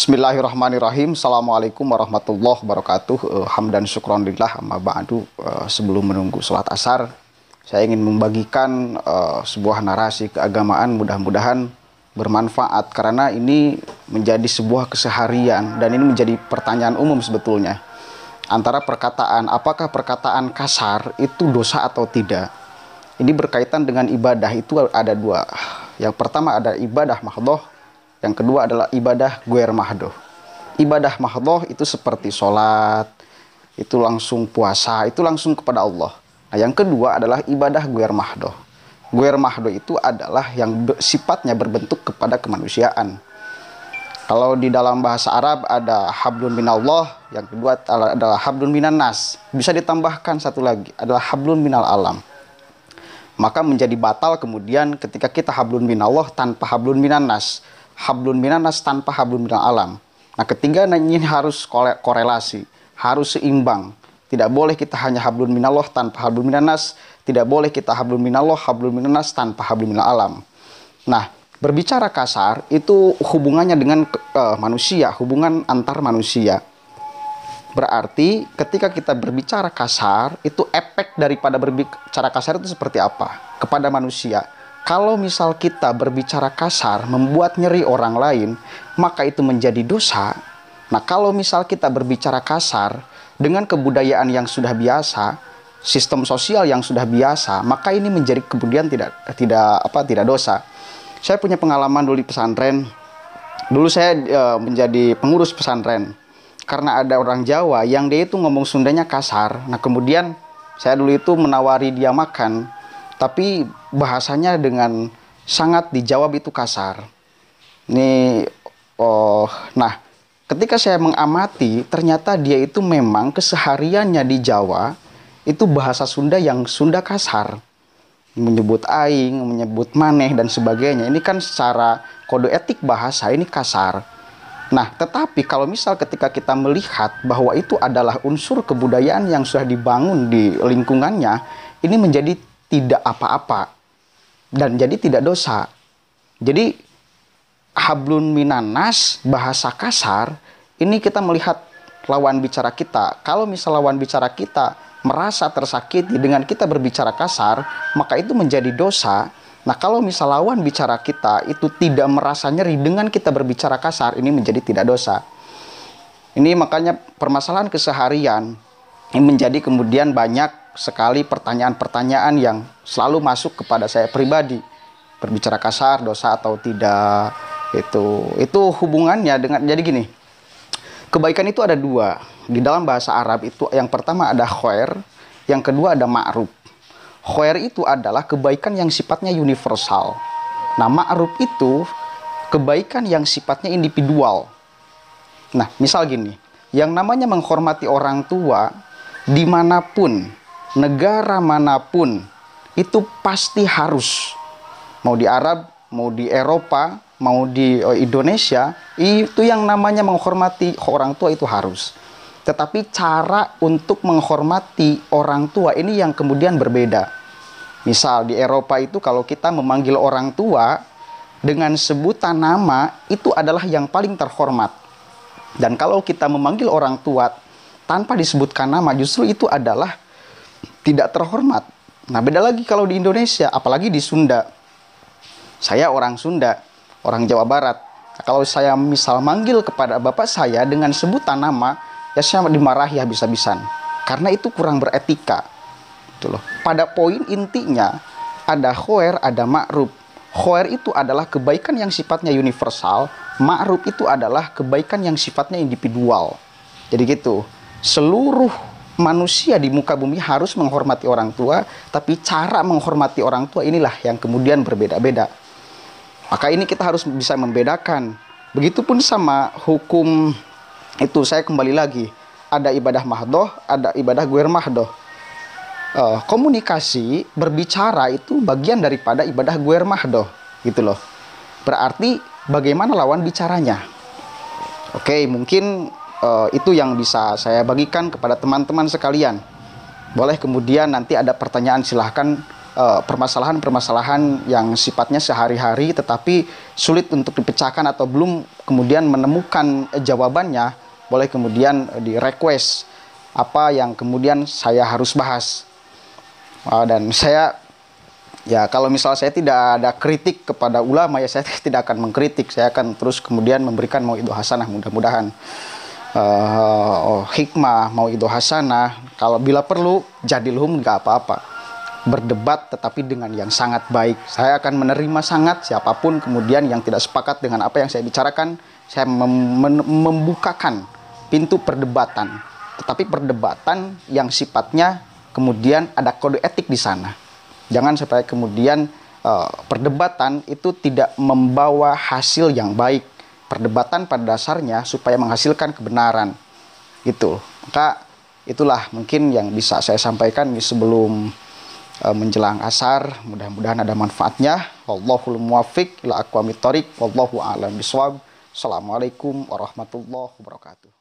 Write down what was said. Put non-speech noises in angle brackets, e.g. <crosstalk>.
Bismillahirrahmanirrahim. Assalamualaikum warahmatullahi wabarakatuh. Eh, Hamdan syukron lillah amma ba'du. Eh, sebelum menunggu sholat asar, saya ingin membagikan eh, sebuah narasi keagamaan mudah-mudahan bermanfaat karena ini menjadi sebuah keseharian dan ini menjadi pertanyaan umum sebetulnya. Antara perkataan, apakah perkataan kasar itu dosa atau tidak? Ini berkaitan dengan ibadah itu ada dua. Yang pertama ada ibadah mahdoh, yang kedua adalah ibadah guer mahdoh. Ibadah mahdoh itu seperti sholat, itu langsung puasa, itu langsung kepada Allah. Nah, yang kedua adalah ibadah guer mahdoh. Guer mahdoh itu adalah yang sifatnya berbentuk kepada kemanusiaan. Kalau di dalam bahasa Arab ada hablun minallah, yang kedua adalah hablun minan nas. Bisa ditambahkan satu lagi adalah hablun minal alam. Maka menjadi batal kemudian ketika kita hablun minallah tanpa hablun minan nas hablun minanas tanpa hablun minal alam. Nah, ketiga ini harus korelasi, harus seimbang. Tidak boleh kita hanya hablun minallah tanpa hablun minanas, tidak boleh kita hablun minallah, hablun minanas tanpa hablun minal alam. Nah, berbicara kasar itu hubungannya dengan uh, manusia, hubungan antar manusia. Berarti ketika kita berbicara kasar, itu efek daripada berbicara kasar itu seperti apa kepada manusia? kalau misal kita berbicara kasar, membuat nyeri orang lain, maka itu menjadi dosa. Nah, kalau misal kita berbicara kasar dengan kebudayaan yang sudah biasa, sistem sosial yang sudah biasa, maka ini menjadi kemudian tidak tidak apa tidak dosa. Saya punya pengalaman dulu di pesantren. Dulu saya e, menjadi pengurus pesantren karena ada orang Jawa yang dia itu ngomong Sundanya kasar. Nah, kemudian saya dulu itu menawari dia makan tapi bahasanya dengan sangat dijawab itu kasar. Ini oh, nah, ketika saya mengamati ternyata dia itu memang kesehariannya di Jawa itu bahasa Sunda yang Sunda kasar. Menyebut aing, menyebut maneh dan sebagainya. Ini kan secara kode etik bahasa ini kasar. Nah, tetapi kalau misal ketika kita melihat bahwa itu adalah unsur kebudayaan yang sudah dibangun di lingkungannya, ini menjadi tidak apa-apa dan jadi tidak dosa. Jadi hablun minanas bahasa kasar ini kita melihat lawan bicara kita. Kalau misal lawan bicara kita merasa tersakiti dengan kita berbicara kasar, maka itu menjadi dosa. Nah, kalau misal lawan bicara kita itu tidak merasa nyeri dengan kita berbicara kasar, ini menjadi tidak dosa. Ini makanya permasalahan keseharian ini menjadi kemudian banyak sekali pertanyaan-pertanyaan yang selalu masuk kepada saya pribadi berbicara kasar dosa atau tidak itu itu hubungannya dengan jadi gini kebaikan itu ada dua di dalam bahasa Arab itu yang pertama ada khair yang kedua ada ma'ruf khair itu adalah kebaikan yang sifatnya universal nah ma'ruf itu kebaikan yang sifatnya individual nah misal gini yang namanya menghormati orang tua dimanapun negara manapun itu pasti harus mau di Arab, mau di Eropa, mau di eh, Indonesia, itu yang namanya menghormati orang tua itu harus. Tetapi cara untuk menghormati orang tua ini yang kemudian berbeda. Misal di Eropa itu kalau kita memanggil orang tua dengan sebutan nama itu adalah yang paling terhormat. Dan kalau kita memanggil orang tua tanpa disebutkan nama justru itu adalah tidak terhormat. Nah, beda lagi kalau di Indonesia, apalagi di Sunda. Saya orang Sunda, orang Jawa Barat. Nah, kalau saya misal manggil kepada bapak saya dengan sebutan nama, ya saya dimarahi habis-habisan. Karena itu kurang beretika. Gitu loh. Pada poin intinya, ada khoer, ada ma'ruf. Khoer itu adalah kebaikan yang sifatnya universal, ma'ruf itu adalah kebaikan yang sifatnya individual. Jadi gitu, seluruh manusia di muka bumi harus menghormati orang tua, tapi cara menghormati orang tua inilah yang kemudian berbeda-beda. Maka ini kita harus bisa membedakan. Begitupun sama hukum itu saya kembali lagi. Ada ibadah mahdoh, ada ibadah guer mahdoh. Uh, komunikasi, berbicara itu bagian daripada ibadah guer mahdoh. Gitu loh. Berarti bagaimana lawan bicaranya. Oke, mungkin uh, itu yang bisa saya bagikan kepada teman-teman sekalian. Boleh kemudian nanti ada pertanyaan silahkan eh, permasalahan-permasalahan uh, yang sifatnya sehari-hari tetapi sulit untuk dipecahkan atau belum kemudian menemukan eh, jawabannya, boleh kemudian di request apa yang kemudian saya harus bahas. Uh, dan saya ya kalau misal saya tidak ada kritik kepada ulama ya saya <laughs> tidak akan mengkritik saya akan terus kemudian memberikan mau itu hasanah mudah-mudahan uh, hikmah mau itu hasanah kalau bila perlu luhum nggak apa-apa berdebat tetapi dengan yang sangat baik saya akan menerima sangat siapapun kemudian yang tidak sepakat dengan apa yang saya bicarakan saya mem membukakan pintu perdebatan tetapi perdebatan yang sifatnya kemudian ada kode etik di sana jangan supaya kemudian uh, perdebatan itu tidak membawa hasil yang baik perdebatan pada dasarnya supaya menghasilkan kebenaran gitu maka itulah mungkin yang bisa saya sampaikan di sebelum uh, menjelang asar mudah-mudahan ada manfaatnya wallahul muwafiq ila aqwamit thoriq wallahu a'lam bisawab assalamualaikum warahmatullahi wabarakatuh